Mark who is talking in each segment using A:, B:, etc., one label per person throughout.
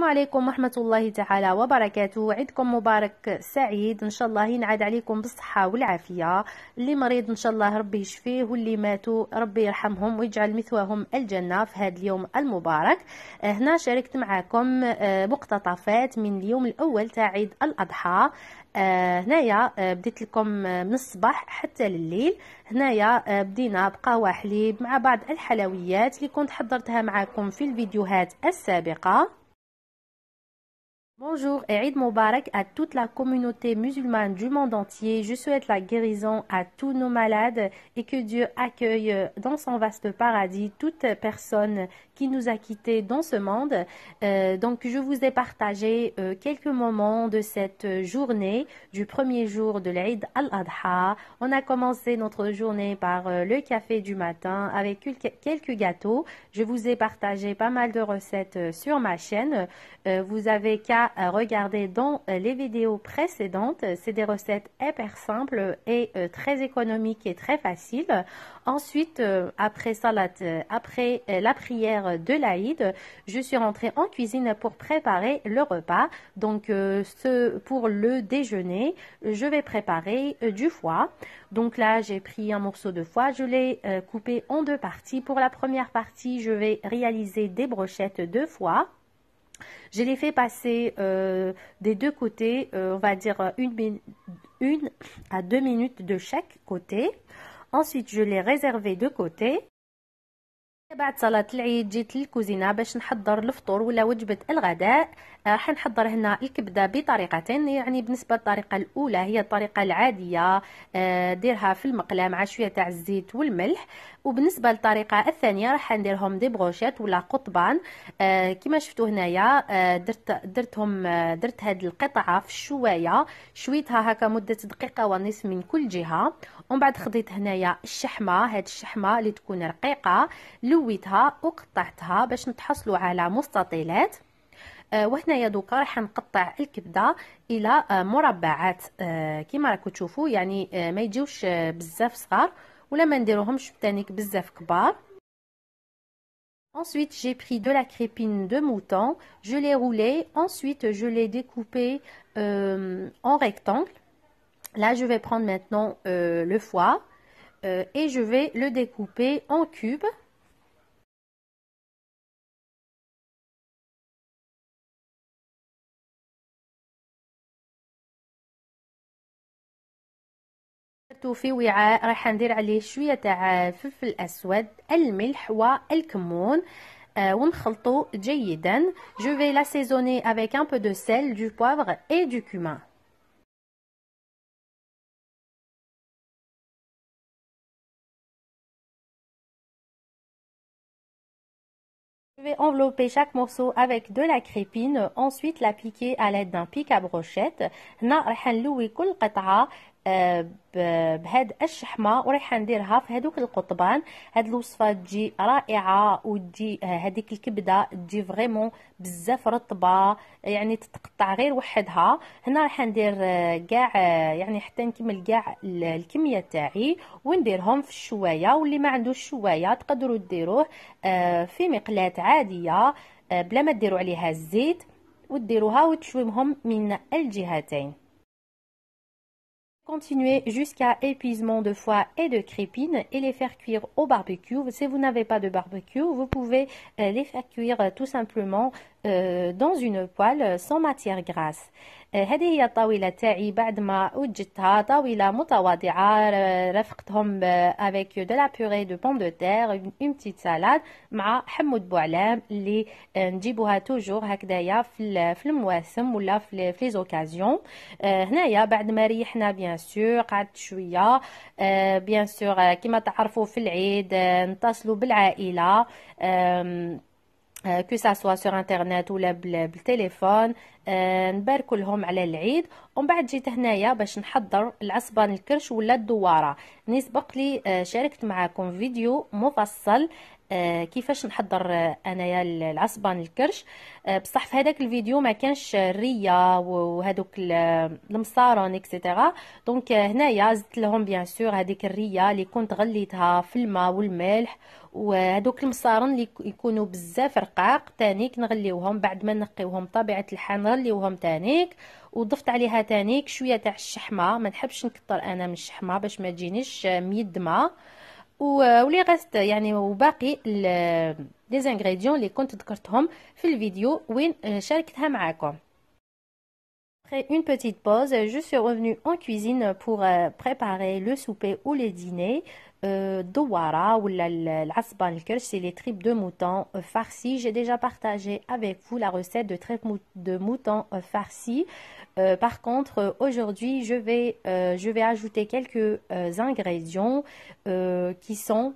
A: السلام عليكم ورحمة الله تعالى وبركاته عيدكم مبارك سعيد إن شاء الله ينعاد عليكم بالصحة والعافية اللي مريض إن شاء الله ربي يشفيه واللي ماتوا ربي يرحمهم ويجعل مثواهم الجنة في هذا اليوم المبارك آه، هنا شاركت معكم آه، مقتطفات من اليوم الأول تاع عيد الأضحى آه، هنايا بديت لكم من الصباح حتى لليل هنايا بدينا بقهوة حليب مع بعض الحلويات اللي كنت حضرتها معكم في الفيديوهات السابقة Bonjour et Eid Mubarak à toute la communauté musulmane du monde entier. Je souhaite la guérison à tous nos malades et que Dieu accueille dans son vaste paradis toute personne qui nous a quittés dans ce monde. Euh, donc je vous ai partagé euh, quelques moments de cette journée du premier jour de l'Eid al-Adha. On a commencé notre journée par euh, le café du matin avec quelques gâteaux. Je vous ai partagé pas mal de recettes sur ma chaîne. vous avez qu'à regarder dans euh, les vidéos précédentes. C'est des recettes hyper simples et euh, très économiques et très faciles. Ensuite, euh, après la, après la prière de l'Aïd, je suis rentrée en cuisine pour préparer le repas. Donc, pour le déjeuner, je vais préparer du foie. Donc là, j'ai pris un morceau de foie, je l'ai coupé en deux parties. Pour la première partie, je vais réaliser des brochettes de foie. Je les fais passer euh, des deux côtés, euh, on va dire euh, une, une, à deux minutes de chaque côté. Ensuite, je les réservé de côté بعد صلاة العيد جيت للكوزينة باش نحضر الفطور ولا وجبة الغداء راح آه، نحضر هنا الكبدة بطريقتين يعني بالنسبة للطريقة الأولى هي الطريقة العادية آه، ديرها في المقلاة مع شوية تاع الزيت والملح وبالنسبة للطريقة الثانية راح نديرهم دي بغوشات ولا قطبان آه، كما شفتوا هنايا درت درتهم درت هاد القطعة في الشواية شويتها هكا مدة دقيقة ونصف من كل جهة ومن بعد خديت هنايا الشحمه هاد الشحمه اللي تكون رقيقه لويتها وقطعتها باش نتحصلوا على مستطيلات آه، وهنايا دوكا راح نقطع الكبده الى آه، مربعات آه، كما راكو تشوفوا يعني ما يجيوش بزاف صغار ولا ما نديروهمش تانيك بزاف كبار Ensuite, j'ai pris de la crépine de mouton, je l'ai roulée, ensuite je l'ai découpée euh, en rectangle. Là, je vais prendre maintenant euh, le foie euh, et je vais le découper en cubes. je vais l'assaisonner avec un peu de sel du poivre et du cumin Je vais envelopper chaque morceau avec de la crépine, ensuite l'appliquer à l'aide d'un pic à brochette. آه، بهاد الشحمه وريحة نديرها في هذوك القطبان هاد الوصفه تجي رائعه وتجي هذيك آه، الكبده تجي فريمون بزاف رطبه يعني تتقطع غير وحدها هنا راح ندير آه، كاع يعني حتى نكمل كاع الكميه تاعي ونديرهم في الشوايه واللي ما عندوش شوايه تقدروا ديروه في مقلاه عاديه بلا ما ديروا عليها الزيت وديروها وتشويهم من الجهتين Continuer jusqu'à épuisement de foie et de crépine et les faire cuire au barbecue. Si vous n'avez pas de barbecue, vous pouvez euh, les faire cuire euh, tout simplement dans une poêle sans matière grasse هذه هي تاعي بعد ما وجدتها طاوله متواضعه رفقتهم avec de la purée de pommes de terre une petite salade مع حمود بوعلام اللي نجيبوها توجور هكذايا في في المواسم ولا في في زوكازيون هنايا بعد ما ريحنا بيان سور قعدت بيان كو ساسوا سور انترنت ولا بالتليفون آه، نبارك لهم على العيد ومن بعد جيت هنايا باش نحضر العصبان الكرش ولا الدواره نسبق لي آه، شاركت معاكم فيديو مفصل آه، كيفاش نحضر آه، انايا العصبان الكرش آه، بصح في هذاك الفيديو ما كانش الريه وهذوك المصارون اكسيتيرا دونك هنايا زدت لهم بيان سور هذيك الريه اللي كنت غليتها في الماء والملح وهذوك المصارون اللي يكونوا بزاف رقاق تانيك نغليوهم بعد ما نقيوهم طبيعه الحال نغليوهم تانيك وضفت عليها تانيك شويه تاع الشحمه ما نحبش نكثر انا من الشحمه باش ما تجينيش ميدمه ولي غست يعني وباقي لي زانغريديون اللي كنت ذكرتهم في الفيديو وين آه، شاركتها معاكم une petite pause, je suis revenue en cuisine pour euh, préparer le souper ou le dîner. Euh, douara ou l'asban c'est les tripes de mouton euh, farci J'ai déjà partagé avec vous la recette de tripes de mouton farci par contre, aujourd'hui, je vais, je vais ajouter quelques ingrédients qui sont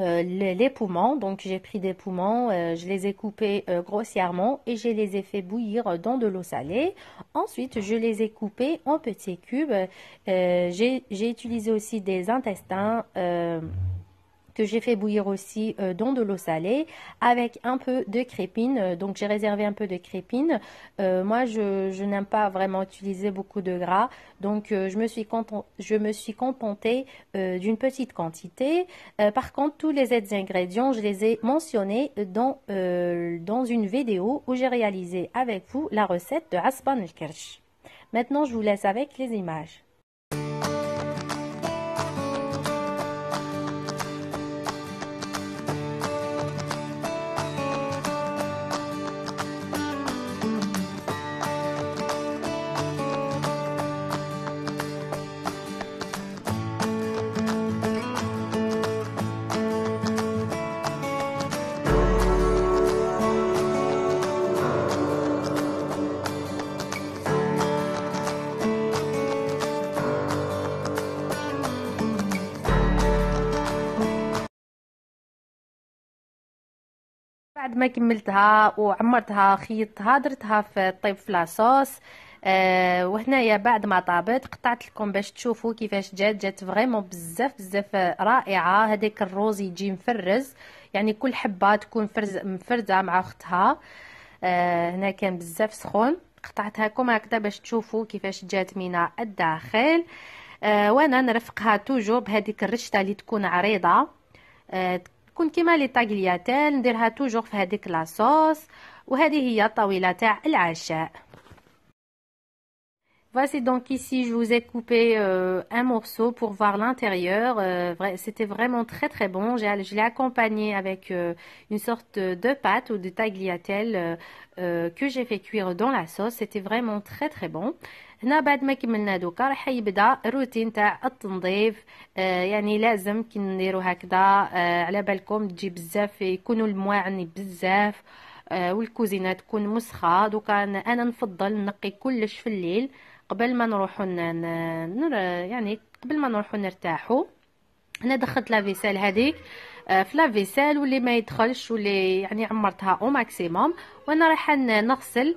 A: euh, les, poumons. Donc j'ai pris des poumons, euh, je les ai coupés euh, grossièrement et je les ai fait bouillir dans de l'eau salée. Ensuite, je les ai coupés en petits cubes. j'ai utilisé aussi des intestins que j'ai fait bouillir aussi euh, dans de l'eau salée avec un peu de crépine. Euh, donc j'ai réservé un peu de crépine. Euh, moi je, n'aime pas vraiment utiliser beaucoup de gras, donc je, me suis je me suis contentée d'une petite quantité. par contre tous les autres ingrédients je les ai mentionnés dans, dans une vidéo où j'ai réalisé avec vous la recette de el Maintenant je vous laisse avec les images. ما كملتها وعمرتها خيطتها درتها في طيب في لاصوص آه وهنايا بعد ما طابت قطعت لكم باش تشوفوا كيفاش جات جات فريمون بزاف بزاف رائعه هذاك الروز يجي مفرز يعني كل حبه تكون فرز مفرزه مع اختها آه هنا كان بزاف سخون قطعتها لكم هكذا باش تشوفوا كيفاش جات من الداخل آه وانا نرفقها توجو بهذيك الرشته اللي تكون عريضه آه Voici donc ici, je vous ai coupé euh, un morceau pour voir l'intérieur. Euh, c'était vraiment très très bon. Je l'ai accompagné avec euh, une sorte de pâte ou de tagliatelle que j'ai fait cuire dans la sauce. C'était vraiment très très bon. هنا بعد ما كملنا دوكا راح يبدا الروتين تاع التنظيف آه يعني لازم كي نديرو هكذا آه على بالكم تجي بزاف يكونوا المواعن بزاف آه والكوزينه تكون مسخه دوكا انا نفضل نقي كلش في الليل قبل ما نروحو نر يعني قبل ما نروحو نرتاحو انا دخلت لا فيسال هذيك آه، في لا فيسال واللي ما يدخلش واللي يعني عمرتها او ماكسيموم وانا رايحه نغسل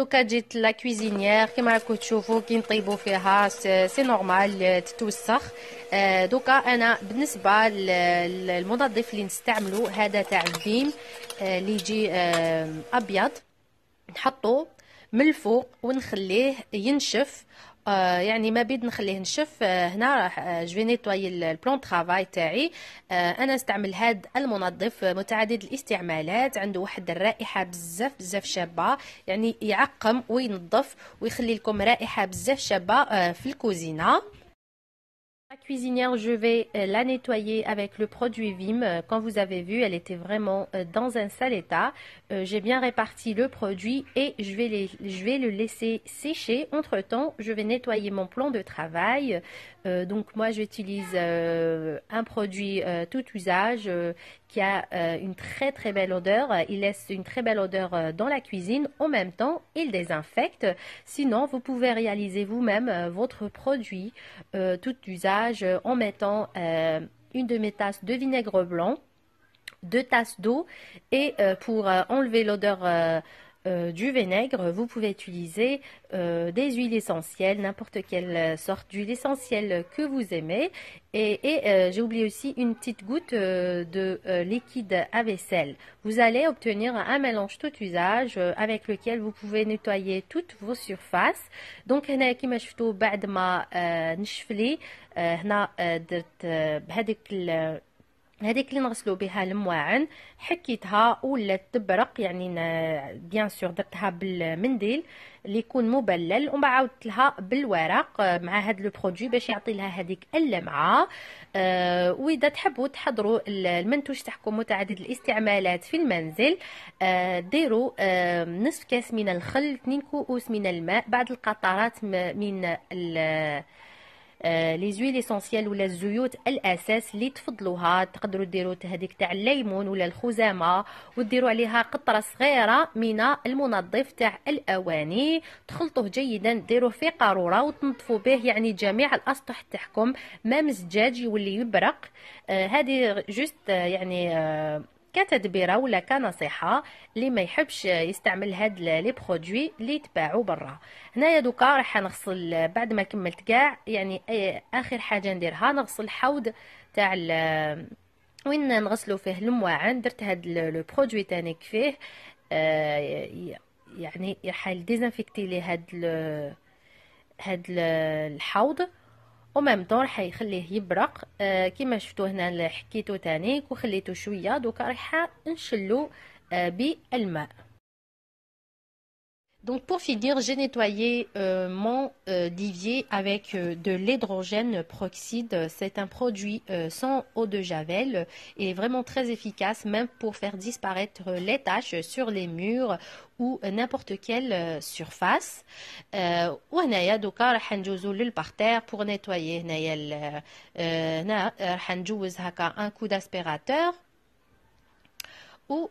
A: دوكا جيت لا كويزينيير كيما راكم تشوفوا كي نطيبوا فيها سي نورمال تتوسخ آه، دوكا انا بالنسبه للمنظف اللي نستعملو هذا تاع الفيم آه، اللي يجي آه، ابيض نحطو من الفوق ونخليه ينشف آه، يعني ما بيد نخليه نشف آه، هنا راح جوي نيتواي البلون ترافاي تاعي آه، انا نستعمل هاد المنظف متعدد الاستعمالات عنده واحد الرائحه بزاف بزاف شابه يعني يعقم وينظف ويخلي لكم رائحه بزاف شابه في الكوزينه La cuisinière, je vais euh, la nettoyer avec le produit Vim. Euh, quand vous avez vu, elle était vraiment euh, dans un sale état. J'ai bien réparti le produit et je vais, je vais le laisser sécher. Entre-temps, je vais nettoyer mon plan de travail. Euh, donc moi j'utilise euh, un produit euh, tout usage qui a une très très belle odeur. Il laisse une très belle odeur dans la cuisine. En même temps, il désinfecte. Sinon, vous pouvez réaliser vous-même votre produit tout usage en mettant une demi-tasse de vinaigre blanc, deux tasses d'eau et pour enlever l'odeur euh, du vinaigre, vous pouvez utiliser euh, des huiles essentielles, n'importe quelle sorte d'huile essentielle que vous aimez. Et, euh, j'ai oublié aussi une petite goutte de liquide à vaisselle. Vous allez obtenir un mélange tout usage avec lequel vous pouvez nettoyer toutes vos surfaces. Donc هذيك اللي نغسلو بها المواعن حكيتها ولات تبرق يعني بيان سور درتها بالمنديل اللي يكون مبلل وما عاودت لها بالورق آه، مع هاد لو برودوي باش يعطي لها هذيك اللمعه آه، واذا تحبوا تحضروا المنتوج تاعكم متعدد الاستعمالات في المنزل آه، ديروا نصف كاس من الخل 2 كؤوس من الماء بعض القطرات من آه، لي زويل اسونسيال ولا الزيوت الاساس اللي تفضلوها تقدروا ديروا هذيك تاع الليمون ولا الخزامه وديروا عليها قطره صغيره من المنظف تاع الاواني تخلطوه جيدا ديروه في قاروره وتنظفوا به يعني جميع الاسطح تاعكم ما مزجاج يولي يبرق آه، هذه آه جوست آه يعني آه كتدبيره ولا كنصيحه اللي ما يحبش يستعمل هاد لي برودوي اللي يتباعوا برا هنايا دوكا راح نغسل بعد ما كملت كاع يعني إيه، اخر حاجه نديرها نغسل الحوض تاع وين نغسلو فيه المواعن درت هاد لو برودوي تانيك فيه آه، يعني راح ديزانفيكتي لي هاد هاد الحوض ومام راح يخليه يبرق آه كما شفتو هنا حكيتو تاني وخليتو شويه دوكا راح نشلو آه بالماء Donc pour finir, j'ai nettoyé euh, mon euh, divier avec euh, de l'hydrogène peroxyde. C'est un produit euh, sans eau de javel et vraiment très efficace, même pour faire disparaître les taches sur les murs ou n'importe quelle surface. وهنايا دوكا راح ندوزو للبارتير un nettoyer هنايا هنا راح ندوز هكا d'aspirateur ou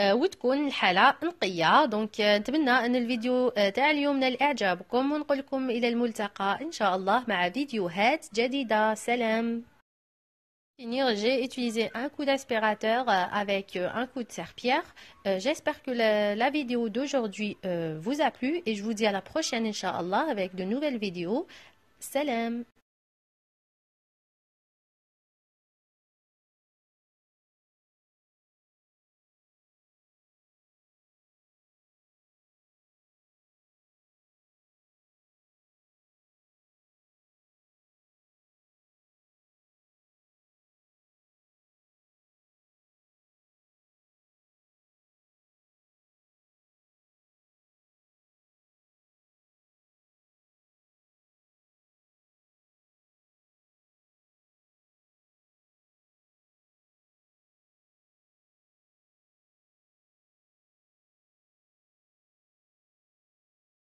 A: وتكون الحالة نقية دونك نتمنى أن الفيديو تاع اليوم نال إعجابكم ونقول لكم إلى الملتقى إن شاء الله مع فيديوهات جديدة سلام j'ai utilisé un coup d'aspirateur euh, avec euh, un coup de serpillère. Euh, j'espère que la, vidéo d'aujourd'hui vous a plu et je vous dis à la prochaine, Inch'Allah, avec de nouvelles vidéos. Salam